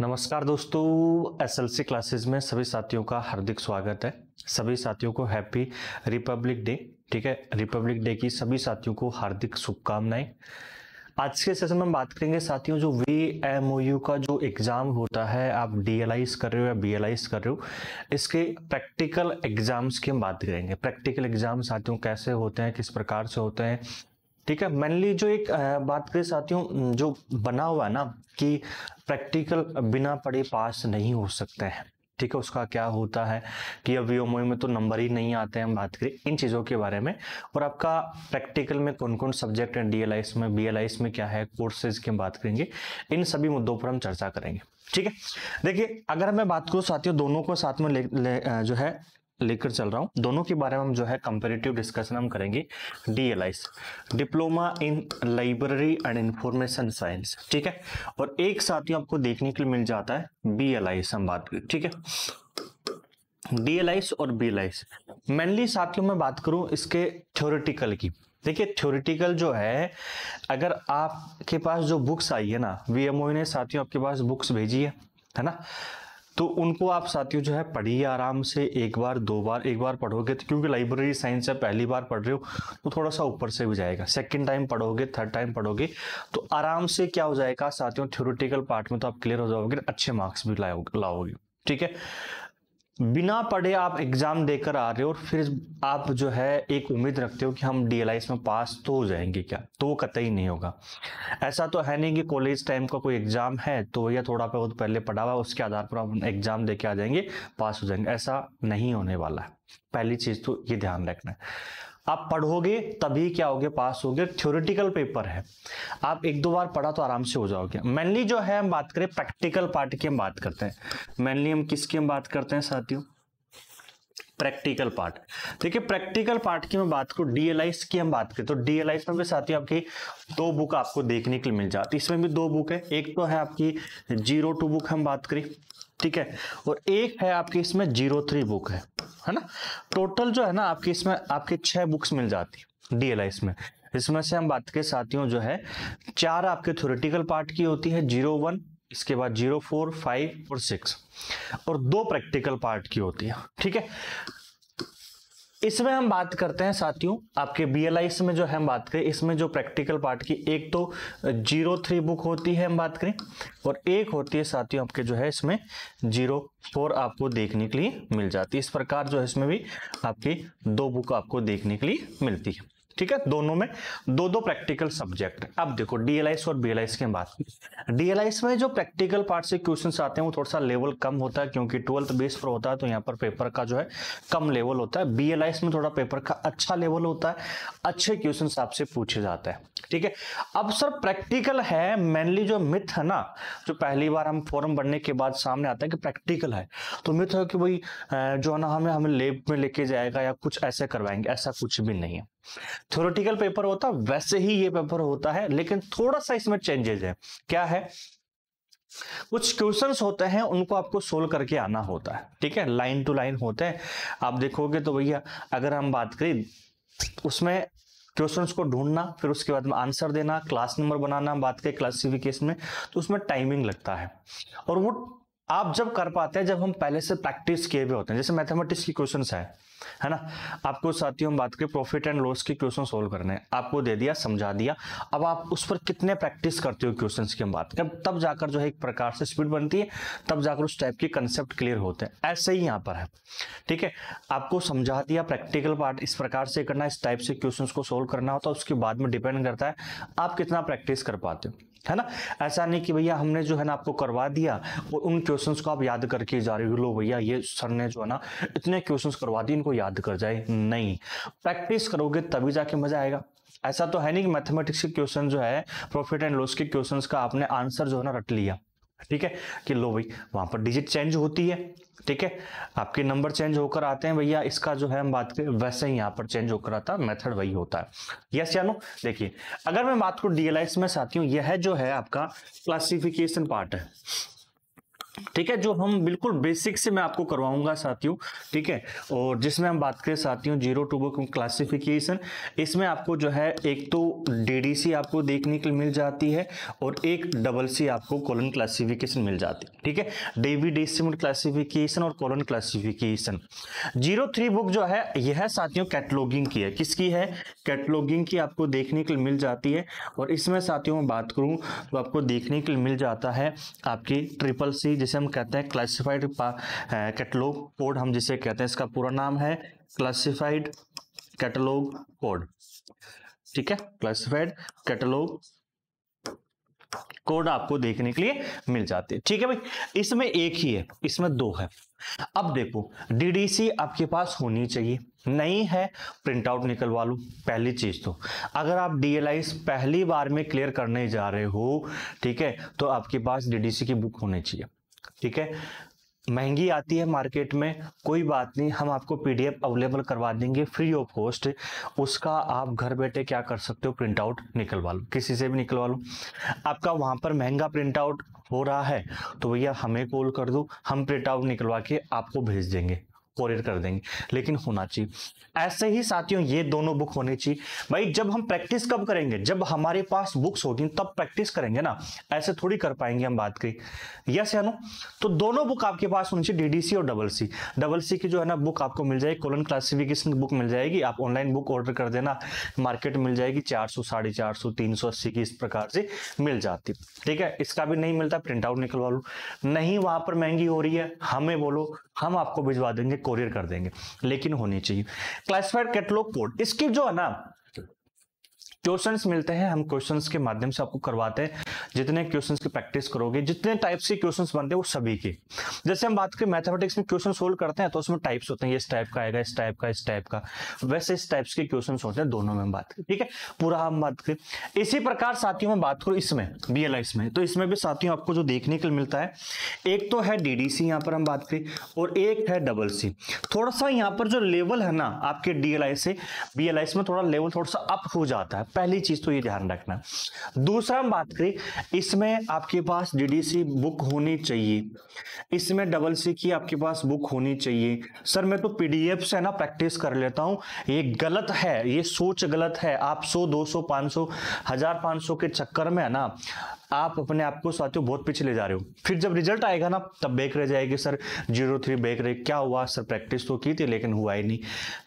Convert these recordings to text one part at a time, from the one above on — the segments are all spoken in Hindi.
नमस्कार दोस्तों एसएलसी क्लासेस में सभी साथियों का हार्दिक स्वागत है सभी साथियों को हैप्पी रिपब्लिक डे ठीक है रिपब्लिक डे की सभी साथियों को हार्दिक शुभकामनाएं आज के सेशन में हम बात करेंगे साथियों जो वी एम ओ यू का जो एग्ज़ाम होता है आप डी एल कर रहे हो या बी एल आईस कर रहे हो इसके प्रैक्टिकल एग्ज़ाम्स की हम बात करेंगे प्रैक्टिकल एग्ज़ाम साथियों कैसे होते हैं किस प्रकार से होते हैं ठीक है मेनली जो एक बात करें साथियों जो बना हुआ ना कि प्रैक्टिकल बिना पढ़े पास नहीं हो सकते हैं ठीक है उसका क्या होता है कि अब व्योमोई में तो नंबर ही नहीं आते हैं हम बात करें इन चीज़ों के बारे में और आपका प्रैक्टिकल में कौन कौन सब्जेक्ट हैं डी में बी में क्या है कोर्सेज की हम बात करेंगे इन सभी मुद्दों पर हम चर्चा करेंगे ठीक है देखिए अगर मैं बात करूँ साथियों दोनों को साथ में ले, ले, जो है लेकर चल रहा हूँ दोनों के बारे में हम जो है कंपेरेटिव डिस्कशन हम करेंगे DLIS diploma in library and information science ठीक है और एक साथ ही आपको देखने के लिए मिल जाता है बी एल आई हम बात ठीक है डीएलआईस और बीएलआईस मेनली साथियों मैं बात करूं इसके थ्योरिटिकल की देखिए थ्योरिटिकल जो है अगर आपके पास जो बुक्स आई है ना वीएमओ ने साथियों आपके पास बुक्स भेजी है है ना तो उनको आप साथियों जो है पढ़िए आराम से एक बार दो बार एक बार पढ़ोगे तो क्योंकि लाइब्रेरी साइंस जब पहली बार पढ़ रहे हो तो थोड़ा सा ऊपर से भी जाएगा सेकंड टाइम पढ़ोगे थर्ड टाइम पढ़ोगे तो आराम से क्या हो जाएगा साथियों थ्योरेटिकल पार्ट में तो आप क्लियर हो जाओगे अच्छे मार्क्स भी लाओगे ठीक है बिना पढ़े आप एग्जाम देकर आ रहे हो और फिर आप जो है एक उम्मीद रखते हो कि हम डी में पास तो हो जाएंगे क्या तो वो कतई नहीं होगा ऐसा तो है नहीं कि कॉलेज टाइम का कोई एग्जाम है तो या थोड़ा बहुत पहले पढ़ा हुआ उसके आधार पर आप एग्जाम दे आ जाएंगे पास हो जाएंगे ऐसा नहीं होने वाला है पहली चीज तो ये ध्यान रखना है आप पढ़ोगे तभी क्या होगे पास होगे थ्योरिटिकल पेपर है आप एक दो बार पढ़ा तो आराम से हो जाओगे मेनली जो है हम बात करें प्रैक्टिकल पार्ट की हम बात करते हैं मेनली हम किसकी हम बात करते हैं साथियों प्रैक्टिकल पार्ट देखिए प्रैक्टिकल पार्ट की मैं बात करूँ डीएलआईस की हम बात करें तो डीएलआईस में भी साथियों आपकी दो बुक आपको देखने के लिए मिल जाती है इसमें भी दो बुक है एक तो है आपकी जीरो टू बुक हम बात करें ठीक है और एक है आपके इसमें जीरो थ्री बुक है है ना टोटल जो है ना आपके इसमें आपके छह बुक्स मिल जाती है में इसमें से हम बात के साथियों जो है चार आपके थ्योरेटिकल पार्ट की होती है जीरो वन इसके बाद जीरो फोर फाइव और सिक्स और दो प्रैक्टिकल पार्ट की होती है ठीक है इसमें हम बात करते हैं साथियों आपके बी एल में जो हम बात करें इसमें जो प्रैक्टिकल पार्ट की एक तो जीरो थ्री बुक होती है हम बात करें और एक होती है साथियों आपके जो है इसमें जीरो फोर आपको देखने के लिए मिल जाती है इस प्रकार जो है इसमें भी आपकी दो बुक आपको देखने के लिए मिलती है ठीक है दोनों में दो दो प्रैक्टिकल सब्जेक्ट अब देखो डीएलआईस और बीएलआईस के बाद डीएलआईस में जो प्रैक्टिकल पार्ट से क्वेश्चंस आते हैं वो थोड़ा सा लेवल कम होता है क्योंकि ट्वेल्थ बेस पर होता है तो यहाँ पर पेपर का जो है कम लेवल होता है बीएलआईस में थोड़ा पेपर का अच्छा लेवल होता है अच्छे क्वेश्चन आपसे पूछे जाते हैं ठीक है अब सर प्रैक्टिकल है मेनली जो मिथ है ना जो पहली बार हम फॉर्म भरने के बाद सामने आता है कि प्रैक्टिकल है तो मिथ है कि भाई जो है ना हमें हमें लेब में लेके जाएगा या कुछ ऐसे करवाएंगे ऐसा कुछ भी नहीं है थोरिटिकल पेपर होता वैसे ही ये पेपर होता है लेकिन थोड़ा सा इसमें चेंजेस है क्या है कुछ क्वेश्चंस होते हैं उनको आपको सोल्व करके आना होता है ठीक है लाइन टू लाइन होते हैं आप देखोगे तो भैया अगर हम बात करें उसमें क्वेश्चंस को ढूंढना फिर उसके बाद में आंसर देना क्लास नंबर बनाना बात करें क्लासिफिकेशन में तो उसमें टाइमिंग लगता है और वो आप जब कर पाते हैं जब हम पहले से प्रैक्टिस किए हुए होते हैं जैसे मैथमेटिक्स की क्वेश्चंस है है ना आपको साथियों हम बात करें प्रॉफिट एंड लॉस के क्वेश्चन सोल्व करने हैं आपको दे दिया समझा दिया अब आप उस पर कितने प्रैक्टिस करते हो क्वेश्चन की हम बात करें तब जाकर जो है एक प्रकार से स्पीड बनती है तब जाकर उस टाइप के कंसेप्ट क्लियर होते हैं ऐसे ही यहाँ पर है ठीक है आपको समझा दिया प्रैक्टिकल पार्ट इस प्रकार से करना इस टाइप से क्वेश्चन को सोल्व करना होता है उसके बाद में डिपेंड करता है आप कितना प्रैक्टिस कर पाते हो है ना ऐसा नहीं कि भैया हमने जो है ना आपको करवा दिया और उन क्वेश्चंस को आप याद करके जा रहे हो लो भैया ये सर ने जो है ना इतने क्वेश्चंस करवा दिए इनको याद कर जाए नहीं प्रैक्टिस करोगे तभी जाके मजा आएगा ऐसा तो है नहीं कि मैथमेटिक्स के क्वेश्चन जो है प्रॉफिट एंड लॉस के क्वेश्चन का आपने आंसर जो है ना रट लिया ठीक है कि लो भाई वहां पर डिजिट चेंज होती है ठीक है आपके नंबर चेंज होकर आते हैं भैया इसका जो है हम बात करें वैसे ही यहाँ पर चेंज होकर आता है मेथड वही होता है यस या नो देखिए अगर मैं बात करूं डीएलएक्स में साथियों यह जो है आपका क्लासिफिकेशन पार्ट है ठीक है जो हम बिल्कुल बेसिक से मैं आपको करवाऊंगा साथियों ठीक है और जिसमें हम बात करें साथियों जीरो टू बुक क्लासिफिकेशन इसमें आपको जो है एक तो डीडीसी आपको देखने के लिए मिल जाती है और एक डबल सी आपको कॉलन क्लासिफिकेशन मिल जाती है ठीक है डेवी डेसिमल क्लासिफिकेशन और colon classification zero three book जो है यह साथियों कैटलॉगिंग की है किसकी है कैटलॉगिंग की आपको देखने के लिए मिल जाती है और इसमें साथियों में बात करूँ तो आपको देखने के लिए मिल जाता है आपकी ट्रिपल सी जिसे हम कहते हैं क्लासिफाइड कैटलॉग कोड हम जिसे कहते हैं इसका पूरा नाम है क्लासिफाइड कैटलॉग कोड ठीक है क्लासिफाइड कैटलॉग कोड आपको देखने के लिए मिल जाते हैं ठीक है भाई इसमें एक ही है इसमें दो है अब देखो डीडीसी आपके पास होनी चाहिए नहीं है प्रिंट आउट निकलवा लो पहली चीज तो अगर आप डीएलआई पहली बार में क्लियर करने जा रहे हो ठीक है तो आपके पास डीडीसी की बुक होनी चाहिए ठीक है महंगी आती है मार्केट में कोई बात नहीं हम आपको पीडीएफ अवेलेबल करवा देंगे फ्री ऑफ कॉस्ट उसका आप घर बैठे क्या कर सकते हो प्रिंट आउट निकलवा लो किसी से भी निकलवा लो आपका वहां पर महंगा प्रिंट आउट हो रहा है तो भैया हमें कॉल कर दो हम प्रिंट आउट निकलवा के आपको भेज देंगे कोरियर कर देंगे लेकिन होना चाहिए ऐसे ही साथियों ये दोनों बुक होनी चाहिए भाई जब हम प्रैक्टिस कब करेंगे जब हमारे पास बुक्स होगी तब प्रैक्टिस करेंगे ना ऐसे थोड़ी कर पाएंगे हम बात करें यस या नो तो दोनों बुक आपके पास होनी चाहिए डीडीसी और डबल सी डबल सी की जो है ना बुक आपको मिल जाएगी कोलन क्लासिफिकेशन बुक मिल जाएगी आप ऑनलाइन बुक ऑर्डर कर देना मार्केट मिल जाएगी चार सौ साढ़े चार सौ तीन सौ अस्सी की इस प्रकार से मिल जाती ठीक है इसका भी नहीं मिलता प्रिंट आउट निकलवा लो नहीं वहां पर महंगी हो रही है हमें बोलो हम आपको भिजवा देंगे कोरियर कर देंगे लेकिन होनी चाहिए क्लासिफाइड कैटलॉग कोड इसकी जो है ना क्वेश्चंस मिलते हैं हम क्वेश्चंस के माध्यम से आपको करवाते हैं जितने क्वेश्चंस की प्रैक्टिस करोगे जितने टाइप्स के क्वेश्चंस बनते हैं वो सभी के जैसे हम बात करें मैथमेटिक्स में क्वेश्चन सोल्व करते हैं तो उसमें टाइप्स होते हैं इस टाइप का आएगा इस टाइप का इस टाइप का वैसे इस टाइप्स के क्वेश्चन होते हैं दोनों में बात ठीक है पूरा हम बात करें इसी प्रकार साथियों में बात करो इसमें बी एल में तो इसमें भी साथियों आपको जो देखने के लिए मिलता है एक तो है डी डी यहाँ पर हम बात करें और एक है डबल सी थोड़ा सा यहाँ पर जो लेवल है ना आपके डीएलआई से बीएलआई में थोड़ा लेवल थोड़ा सा अप हो जाता है पहली चीज तो ये ध्यान रखना दूसरा हम बात करें इसमें आपके पास डीडीसी बुक होनी चाहिए इसमें डबल सी की आपके पास बुक होनी चाहिए सर मैं तो पीडीएफ से ना प्रैक्टिस कर लेता हूं ये गलत है ये सोच गलत है आप सो दो सो पांच सौ हजार पांच सौ के चक्कर में है ना आप अपने आप को साथियों बहुत पीछे ले जा रहे हो फिर जब रिजल्ट आएगा ना तब बेक रह जाएगी सर जीरो थ्री बेक रहे क्या हुआ सर प्रैक्टिस तो की थी लेकिन हुआ ही नहीं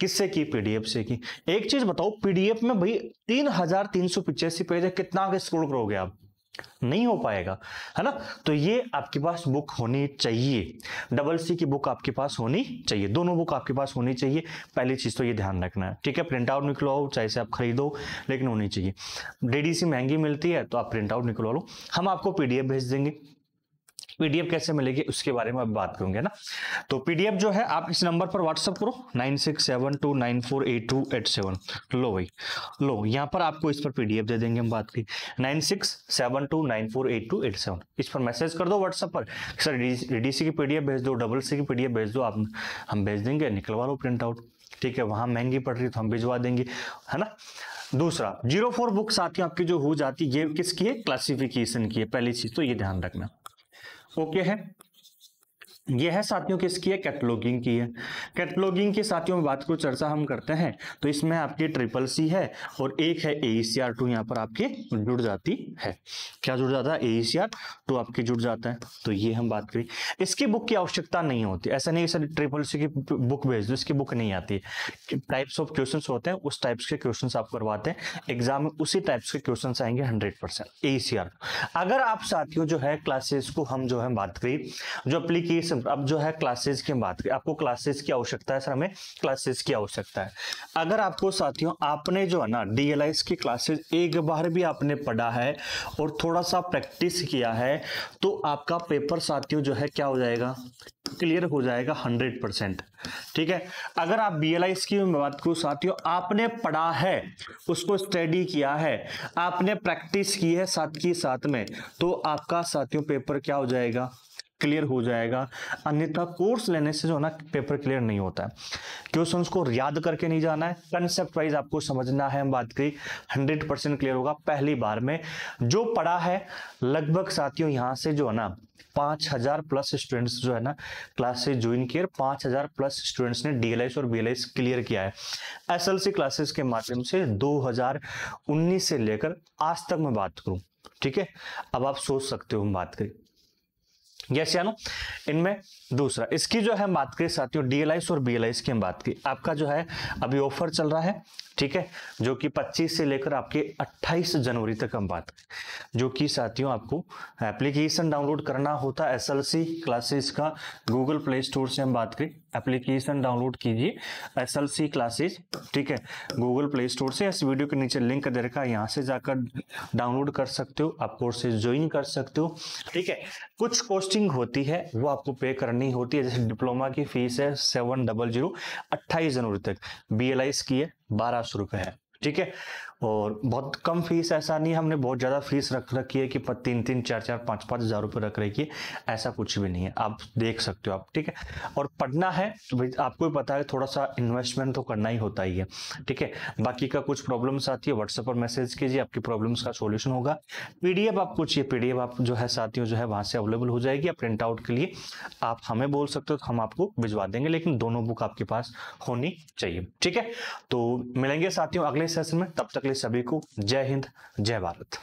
किससे की पीडीएफ से की एक चीज बताओ पीडीएफ में भाई तीन हजार तीन सौ पिचासी पेज है कितना स्क्रोल करोगे आप नहीं हो पाएगा है ना तो ये आपके पास बुक होनी चाहिए डबल सी की बुक आपके पास होनी चाहिए दोनों बुक आपके पास होनी चाहिए पहली चीज़ तो ये ध्यान रखना है ठीक है प्रिंट आउट निकलवाओ चाहे से आप खरीदो लेकिन होनी चाहिए डीडीसी महंगी मिलती है तो आप प्रिंट आउट निकलवा लो हम आपको पीडीएफ भेज देंगे पीडीएफ कैसे मिलेगी उसके बारे में बात करूंगे ना तो पीडीएफ जो है आप इस नंबर पर व्हाट्सअप करो nine six seven two nine four eight two eight seven लो भाई लो यहाँ पर आपको इस पर पीडीएफ दे देंगे हम बात की nine six seven two nine four eight two eight seven इस पर मैसेज कर दो व्हाट्सअप पर सर डीसी की पीडीएफ भेज दो डबल सी की पीडीएफ भेज दो आप हम भेज देंगे निकलवा लो प्रिंट आउट ठीक है वहां महंगी पड़ रही है तो हम भिजवा देंगे है ना दूसरा जीरो फोर बुक है आपकी जो हो जाती है ये किसकी है क्लासिफिकेशन की है पहली चीज तो ये ध्यान रखना ओके है यह है साथियों किसकी है कैटलॉगिंग की है कैटलॉगिंग के साथियों बात को चर्चा हम करते हैं तो इसमें आपकी ट्रिपल सी है और एक है ए सी आर टू यहाँ पर आपके जुड़ जाती है क्या जुड़ जाता है ए सी आर टू आपके जुड़ जाता है तो ये हम बात करें इसकी बुक की आवश्यकता नहीं होती ऐसा नहीं सर ट्रिपल सी की बुक भेज दो इसकी बुक नहीं आती टाइप्स ऑफ क्वेश्चन होते हैं उस टाइप्स के क्वेश्चन आप करवाते हैं एग्जाम में उसी टाइप्स के क्वेश्चन आएंगे hundred percent A C R अगर आप साथियों जो है क्लासेस को हम जो है बात करें जो अप्लीकेशन क्वेश्चन अब जो है क्लासेस की बात करें आपको क्लासेस की आवश्यकता है सर हमें क्लासेस की आवश्यकता है अगर आपको साथियों आपने जो है ना डी की क्लासेस एक बार भी आपने पढ़ा है और थोड़ा सा प्रैक्टिस किया है तो आपका पेपर साथियों जो है क्या हो जाएगा क्लियर हो जाएगा हंड्रेड परसेंट ठीक है अगर आप बी एल आई की बात करो साथियों आपने पढ़ा है उसको स्टडी किया है आपने प्रैक्टिस की है साथ की साथ में तो आपका साथियों पेपर क्या हो जाएगा क्लियर हो जाएगा अन्यथा कोर्स लेने से जो है ना पेपर क्लियर नहीं होता है क्वेश्चन को याद करके नहीं जाना है कंसेप्ट वाइज आपको समझना है हम बात करी हंड्रेड परसेंट क्लियर होगा पहली बार में जो पढ़ा है लगभग साथियों यहाँ से जो है ना पांच हजार प्लस स्टूडेंट्स जो है ना क्लास से ज्वाइन किए पांच हजार प्लस स्टूडेंट्स ने डीएलएस और बीएलएस क्लियर किया है एसएलसी क्लासेस के माध्यम से 2019 से लेकर आज तक मैं बात करूं ठीक है अब आप सोच सकते हो हम बात करें यस या नो इनमें दूसरा इसकी जो है बात करें साथियों डीएलआईस और बीएलआईस की हम बात की आपका जो है अभी ऑफर चल रहा है ठीक है जो कि 25 से लेकर आपके 28 जनवरी तक हम बात करें जो कि साथियों आपको एप्लीकेशन डाउनलोड करना होता है एसएलसी क्लासेस का गूगल प्ले स्टोर से हम बात करें एप्लीकेशन डाउनलोड कीजिए एस एल सी क्लासेस ठीक है गूगल प्ले स्टोर से इस वीडियो के नीचे लिंक दे रखा है यहाँ से जाकर डाउनलोड कर सकते हो आप कोर्सेज ज्वाइन कर सकते हो ठीक है कुछ कोस्टिंग होती है वो आपको पे करनी होती है जैसे डिप्लोमा की फीस है सेवन डबल जीरो अट्ठाईस जनवरी तक बी एल आई इसकी है बारह सौ रुपये है ठीक है और बहुत कम फीस ऐसा नहीं हमने बहुत ज़्यादा फीस रख रखी है कि तीन तीन चार चार पाँच पाँच हज़ार रुपये रख रखी है ऐसा कुछ भी नहीं है आप देख सकते हो आप ठीक है और पढ़ना है तो आपको भी पता है थोड़ा सा इन्वेस्टमेंट तो करना ही होता ही है ठीक है बाकी का कुछ प्रॉब्लम्स आती है व्हाट्सएप पर मैसेज कीजिए आपकी प्रॉब्लम्स का सोल्यूशन होगा पी आप पूछिए पी आप जो है साथियों जो है वहाँ से अवेलेबल हो जाएगी आप प्रिंट आउट के लिए आप हमें बोल सकते हो तो हम आपको भिजवा देंगे लेकिन दोनों बुक आपके पास होनी चाहिए ठीक है तो मिलेंगे साथियों अगले इस सेशन में तब तक लिए सभी को जय हिंद जय भारत